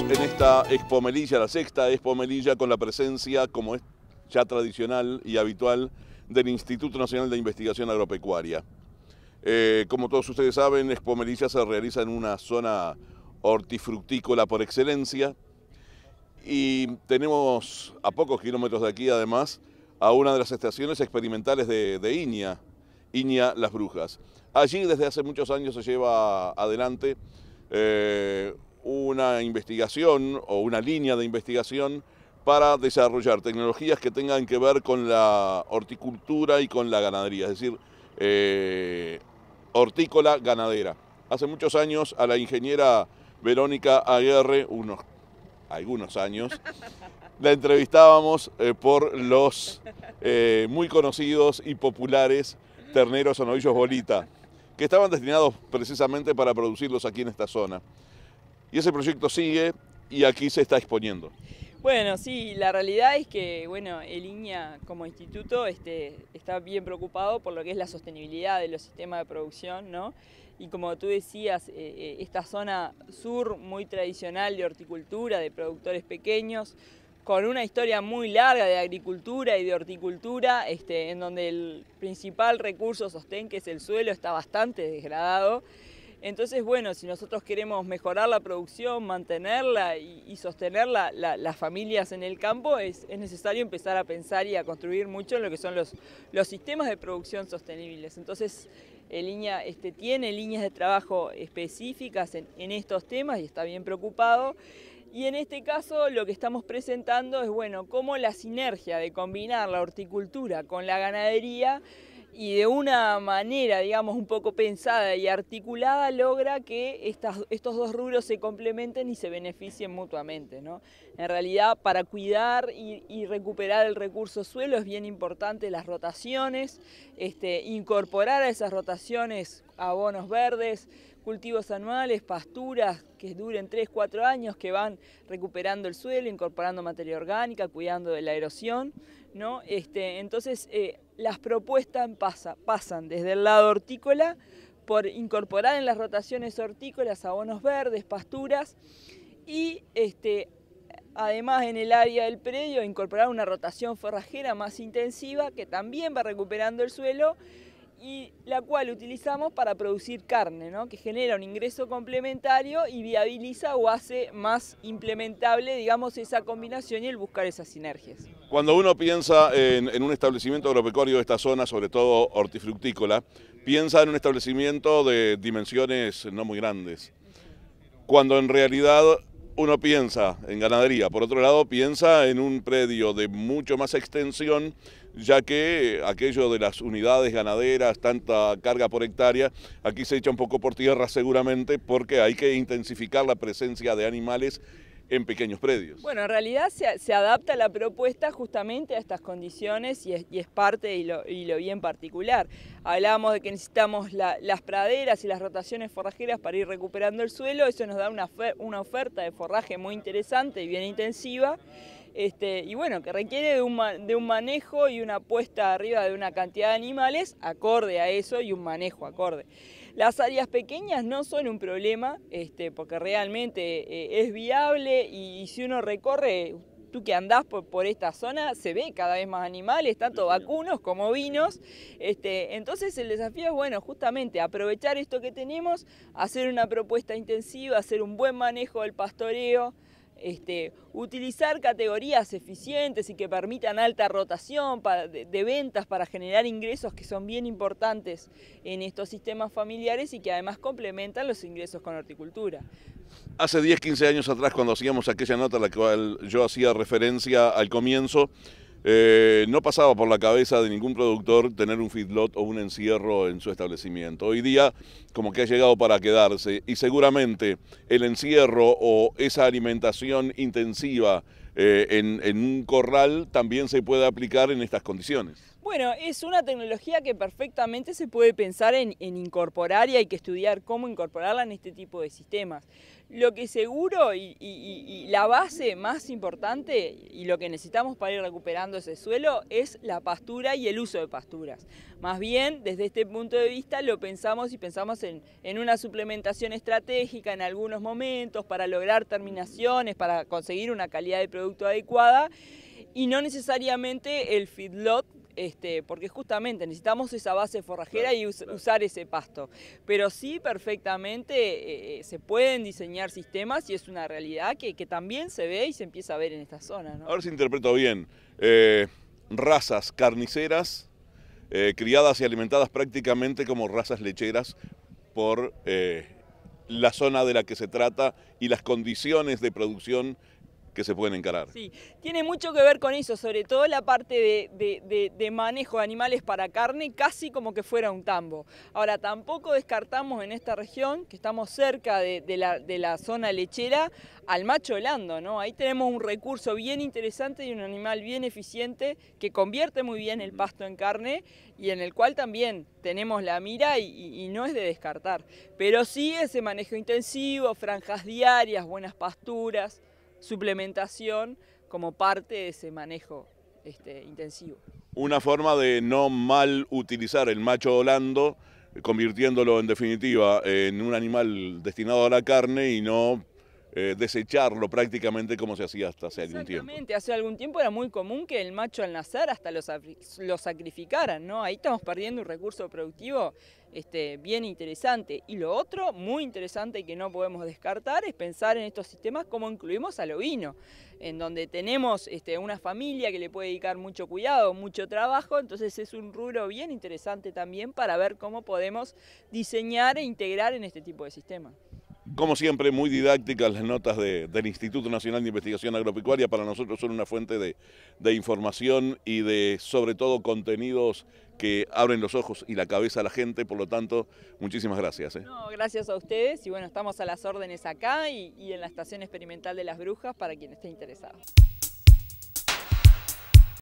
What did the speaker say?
en esta expomelilla, la sexta Expo con la presencia, como es ya tradicional y habitual, del Instituto Nacional de Investigación Agropecuaria. Eh, como todos ustedes saben, Expo se realiza en una zona hortifrutícola por excelencia y tenemos a pocos kilómetros de aquí, además, a una de las estaciones experimentales de, Iña, Iña Las Brujas. Allí desde hace muchos años se lleva adelante eh, una investigación o una línea de investigación para desarrollar tecnologías que tengan que ver con la horticultura y con la ganadería, es decir, eh, hortícola ganadera. Hace muchos años a la ingeniera Verónica Aguirre, unos algunos años, la entrevistábamos eh, por los eh, muy conocidos y populares terneros o novillos bolita, que estaban destinados precisamente para producirlos aquí en esta zona y ese proyecto sigue y aquí se está exponiendo. Bueno, sí, la realidad es que, bueno, el INIA como instituto este, está bien preocupado por lo que es la sostenibilidad de los sistemas de producción, Y como tú decías, eh, eh, esta zona sur muy tradicional de horticultura, de productores pequeños, con una historia muy larga de agricultura y de horticultura, este, en donde el principal recurso sostén, que es el suelo, está bastante degradado. Entonces, bueno, si nosotros queremos mejorar la producción, mantenerla y, sostenerla sostener las familias en el campo, es, necesario empezar a pensar y a construir mucho en lo que son los, sistemas de producción sostenibles. Entonces, el este, tiene líneas de trabajo específicas en, en estos temas y está bien preocupado. Y en este caso lo que estamos presentando es, bueno, cómo la sinergia de combinar la horticultura con la ganadería y de una manera, digamos, un poco pensada y articulada logra que estos dos rubros se complementen y se beneficien mutuamente. En realidad, para cuidar y, recuperar el recurso suelo es bien importante las rotaciones, este, incorporar a esas rotaciones abonos verdes, cultivos anuales, pasturas que duren 3, 4 años, que van recuperando el suelo, incorporando materia orgánica, cuidando de la erosión. ¿no? Este, entonces, eh, las propuestas pasan desde el lado hortícola por incorporar en las rotaciones hortícolas abonos verdes, pasturas y este, Además, en el área del predio, incorporar una rotación forrajera más intensiva que también va recuperando el suelo y la cual utilizamos para producir carne, ¿no? que genera un ingreso complementario y viabiliza o hace más implementable, digamos, esa combinación y el buscar esas sinergias. Cuando uno piensa en, en un establecimiento agropecuario de esta zona, sobre todo hortifructícola, piensa en un establecimiento de dimensiones no muy grandes, cuando en realidad uno piensa en ganadería, por otro lado piensa en un predio de mucho más extensión, ya que aquello de las unidades ganaderas, tanta carga por hectárea, aquí se echa un poco por tierra seguramente porque hay que intensificar la presencia de animales en pequeños predios. Bueno, en realidad se, adapta la propuesta justamente a estas condiciones y es, parte y lo, bien particular. Hablábamos de que necesitamos las praderas y las rotaciones forrajeras para ir recuperando el suelo, eso nos da una, oferta de forraje muy interesante y bien intensiva. Este, y bueno, que requiere de de un, manejo y una puesta arriba de una cantidad de animales acorde a eso y un manejo acorde. Las áreas pequeñas no son un problema, este, porque realmente eh, es viable y, si uno recorre, tú que andás por, esta zona, se ve cada vez más animales, tanto vacunos como vinos. Este, entonces el desafío es, bueno, justamente aprovechar esto que tenemos, hacer una propuesta intensiva, hacer un buen manejo del pastoreo. Este, utilizar categorías eficientes y que permitan alta rotación de, de, ventas para generar ingresos que son bien importantes en estos sistemas familiares y que además complementan los ingresos con horticultura. Hace 10, 15 años atrás, cuando hacíamos aquella nota a la cual yo hacía referencia al comienzo, eh, no pasaba por la cabeza de ningún productor tener un feedlot o un encierro en su establecimiento. Hoy día como que ha llegado para quedarse y seguramente el encierro o esa alimentación intensiva eh, en un corral también se puede aplicar en estas condiciones. Bueno, es una tecnología que perfectamente se puede pensar en, incorporar y hay que estudiar cómo incorporarla en este tipo de sistemas. Lo que seguro y, la base más importante y lo que necesitamos para ir recuperando ese suelo es la pastura y el uso de pasturas. Más bien, desde este punto de vista lo pensamos y pensamos en, en una suplementación estratégica en algunos momentos para lograr terminaciones, para conseguir una calidad de producto adecuada y no necesariamente el feedlot este, porque justamente necesitamos esa base forrajera y usar ese pasto. Pero sí, perfectamente, eh, eh, se pueden diseñar sistemas y es una realidad que, también se ve y se empieza a ver en esta zona. ¿no? A ver si interpreto bien. Eh, razas carniceras, criadas y alimentadas prácticamente como razas lecheras por la zona de la que se trata y las condiciones de producción que se pueden encarar. Sí, tiene mucho que ver con eso, sobre todo la parte de, manejo de animales para carne, casi como que fuera un tambo. Ahora, tampoco descartamos en esta región, que estamos cerca de, la, zona lechera, al macho holando, ¿no? Ahí tenemos un recurso bien interesante y un animal bien eficiente que convierte muy bien el pasto en carne y en el cual también tenemos la mira y, y no es de descartar. Pero sí ese manejo intensivo, franjas diarias, buenas pasturas suplementación como parte de ese manejo este, intensivo. Una forma de no mal utilizar el macho holando, eh, convirtiéndolo en definitiva en un animal destinado a la carne y no eh, desecharlo prácticamente como se hacía hasta hace algún tiempo. Exactamente, hace algún tiempo era muy común que el macho al nacer hasta lo, lo sacrificaran, ¿no? Ahí estamos perdiendo un recurso productivo este, bien interesante. Y lo otro, muy interesante que no podemos descartar, es pensar en estos sistemas como incluimos al ovino, en donde tenemos este, una familia que le puede dedicar mucho cuidado, mucho trabajo, entonces es un rubro bien interesante también para ver cómo podemos diseñar e integrar en este tipo de sistemas. Como siempre, muy didácticas las notas del Instituto Nacional de Investigación Agropecuaria. Para nosotros son una fuente de, información y de, sobre todo, contenidos que abren los ojos y la cabeza a la gente. Por lo tanto, muchísimas gracias. ¿eh? gracias a ustedes. Y bueno, estamos a las órdenes acá y, y en la Estación Experimental de las Brujas para quien esté interesado.